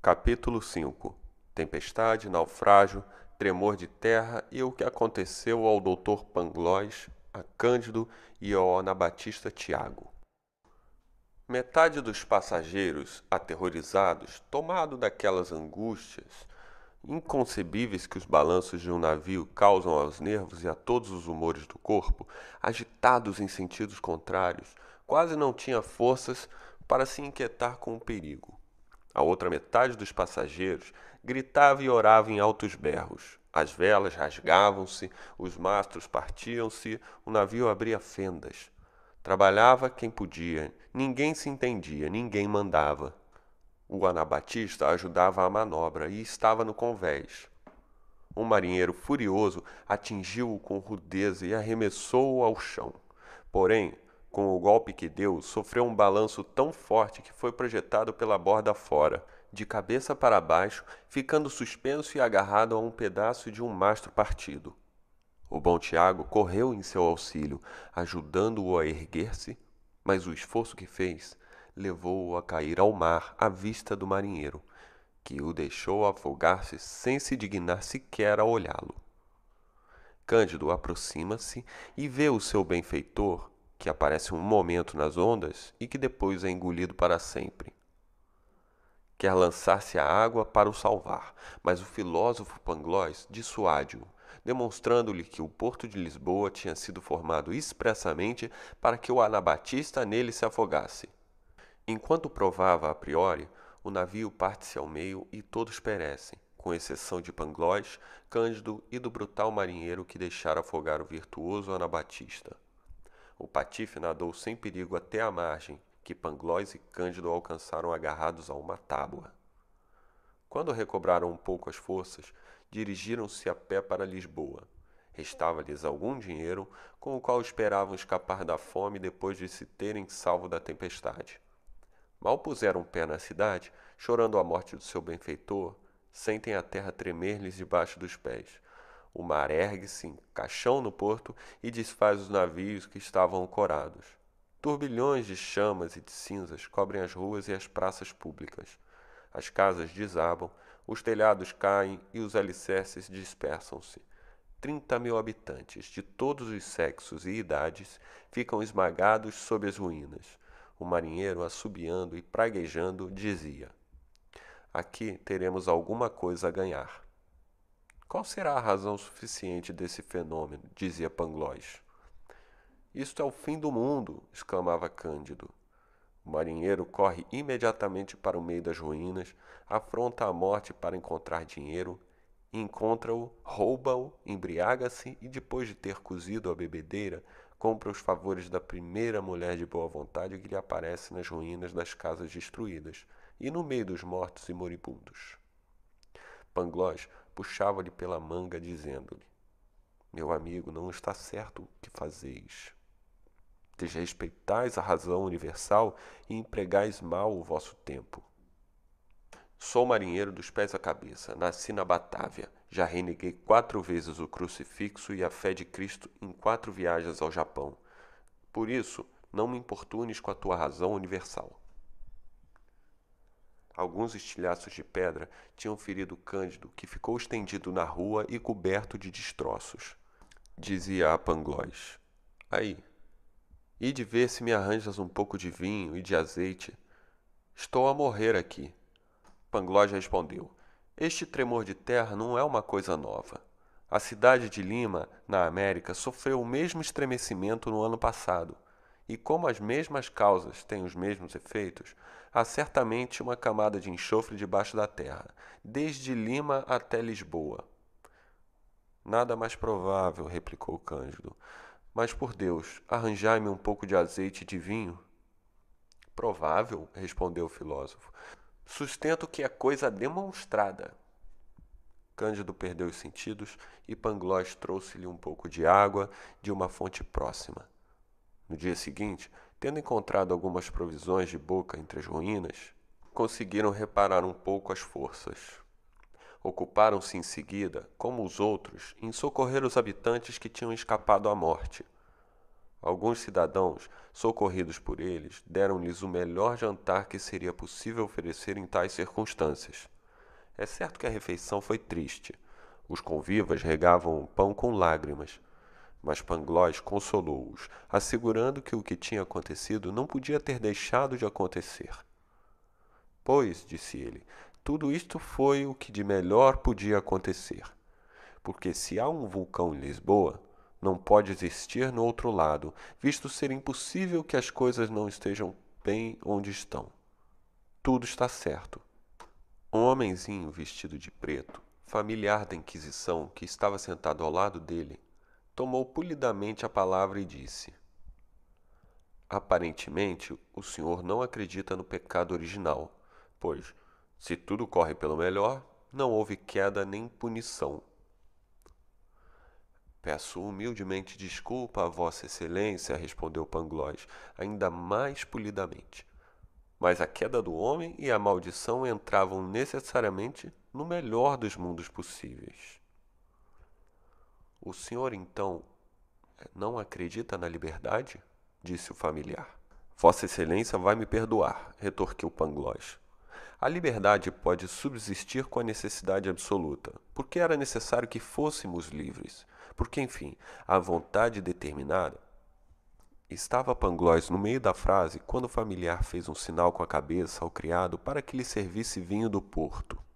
Capítulo 5 Tempestade, naufrágio, tremor de terra e o que aconteceu ao Dr. Panglós, a Cândido e ao Anabatista Tiago. Metade dos passageiros, aterrorizados, tomado daquelas angústias inconcebíveis que os balanços de um navio causam aos nervos e a todos os humores do corpo, agitados em sentidos contrários, quase não tinha forças para se inquietar com o perigo a outra metade dos passageiros gritava e orava em altos berros. As velas rasgavam-se, os mastros partiam-se, o navio abria fendas. Trabalhava quem podia, ninguém se entendia, ninguém mandava. O anabatista ajudava a manobra e estava no convés. Um marinheiro furioso atingiu-o com rudeza e arremessou-o ao chão. Porém, com o golpe que deu, sofreu um balanço tão forte que foi projetado pela borda fora, de cabeça para baixo, ficando suspenso e agarrado a um pedaço de um mastro partido. O bom Tiago correu em seu auxílio, ajudando-o a erguer-se, mas o esforço que fez levou-o a cair ao mar à vista do marinheiro, que o deixou afogar-se sem se dignar sequer a olhá-lo. Cândido aproxima-se e vê o seu benfeitor que aparece um momento nas ondas e que depois é engolido para sempre. Quer lançar-se à água para o salvar, mas o filósofo Pangloss dissuade-o, demonstrando-lhe que o porto de Lisboa tinha sido formado expressamente para que o anabatista nele se afogasse. Enquanto provava a priori, o navio parte-se ao meio e todos perecem, com exceção de Pangloss, Cândido e do brutal marinheiro que deixara afogar o virtuoso anabatista. O Patife nadou sem perigo até a margem, que Panglóis e Cândido alcançaram agarrados a uma tábua. Quando recobraram um pouco as forças, dirigiram-se a pé para Lisboa. Restava-lhes algum dinheiro, com o qual esperavam escapar da fome depois de se terem salvo da tempestade. Mal puseram pé na cidade, chorando a morte do seu benfeitor, sentem a terra tremer-lhes debaixo dos pés, o mar ergue-se em caixão no porto e desfaz os navios que estavam ancorados. Turbilhões de chamas e de cinzas cobrem as ruas e as praças públicas. As casas desabam, os telhados caem e os alicerces dispersam-se. Trinta mil habitantes de todos os sexos e idades ficam esmagados sob as ruínas. O marinheiro, assobiando e praguejando, dizia: Aqui teremos alguma coisa a ganhar. Qual será a razão suficiente desse fenômeno? dizia Pangloss. Isto é o fim do mundo! exclamava Cândido. O marinheiro corre imediatamente para o meio das ruínas, afronta a morte para encontrar dinheiro, encontra-o, rouba-o, embriaga-se e, depois de ter cozido a bebedeira, compra os favores da primeira mulher de boa vontade que lhe aparece nas ruínas das casas destruídas e no meio dos mortos e moribundos. Pangloss puxava-lhe pela manga, dizendo-lhe: Meu amigo, não está certo o que fazeis. Desrespeitais a razão universal e empregais mal o vosso tempo. Sou marinheiro dos pés à cabeça, nasci na Batávia, já reneguei quatro vezes o crucifixo e a fé de Cristo em quatro viagens ao Japão. Por isso, não me importunes com a tua razão universal. Alguns estilhaços de pedra tinham ferido Cândido, que ficou estendido na rua e coberto de destroços. Dizia a Panglós: Aí, e de ver se me arranjas um pouco de vinho e de azeite. Estou a morrer aqui. Pangloss respondeu: Este tremor de terra não é uma coisa nova. A cidade de Lima, na América, sofreu o mesmo estremecimento no ano passado. E como as mesmas causas têm os mesmos efeitos, há certamente uma camada de enxofre debaixo da terra, desde Lima até Lisboa. Nada mais provável, replicou Cândido. Mas por Deus, arranjai-me um pouco de azeite e de vinho. Provável, respondeu o filósofo. Sustento que é coisa demonstrada. Cândido perdeu os sentidos e Pangloss trouxe-lhe um pouco de água de uma fonte próxima. No dia seguinte, tendo encontrado algumas provisões de boca entre as ruínas, conseguiram reparar um pouco as forças. Ocuparam-se em seguida, como os outros, em socorrer os habitantes que tinham escapado à morte. Alguns cidadãos, socorridos por eles, deram-lhes o melhor jantar que seria possível oferecer em tais circunstâncias. É certo que a refeição foi triste. Os convivas regavam o pão com lágrimas, mas Pangloss consolou-os, assegurando que o que tinha acontecido não podia ter deixado de acontecer. Pois, disse ele, tudo isto foi o que de melhor podia acontecer. Porque se há um vulcão em Lisboa, não pode existir no outro lado, visto ser impossível que as coisas não estejam bem onde estão. Tudo está certo. Um homenzinho vestido de preto, familiar da Inquisição, que estava sentado ao lado dele, tomou polidamente a palavra e disse: Aparentemente, o senhor não acredita no pecado original, pois, se tudo corre pelo melhor, não houve queda nem punição. Peço humildemente desculpa a Vossa Excelência, respondeu Pangloss, ainda mais polidamente. Mas a queda do homem e a maldição entravam necessariamente no melhor dos mundos possíveis. O senhor então não acredita na liberdade? disse o familiar. Vossa Excelência vai me perdoar, retorquiu Pangloss. A liberdade pode subsistir com a necessidade absoluta, porque era necessário que fôssemos livres, porque, enfim, a vontade determinada. Estava Pangloss no meio da frase quando o familiar fez um sinal com a cabeça ao criado para que lhe servisse vinho do porto.